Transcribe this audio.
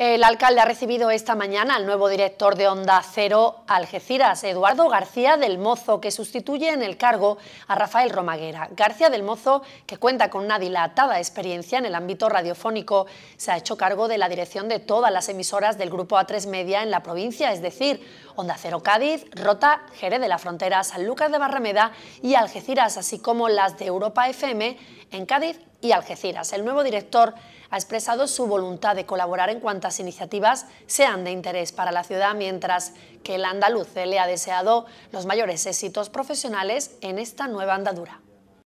El alcalde ha recibido esta mañana al nuevo director de Onda Cero Algeciras, Eduardo García del Mozo, que sustituye en el cargo a Rafael Romaguera. García del Mozo, que cuenta con una dilatada experiencia en el ámbito radiofónico, se ha hecho cargo de la dirección de todas las emisoras del Grupo A3 Media en la provincia, es decir, Onda Cero Cádiz, Rota, Jerez de la Frontera, San Lucas de Barrameda y Algeciras, así como las de Europa FM en Cádiz y Algeciras. El nuevo director ha expresado su voluntad de colaborar en cuantas iniciativas sean de interés para la ciudad, mientras que el andaluz le ha deseado los mayores éxitos profesionales en esta nueva andadura.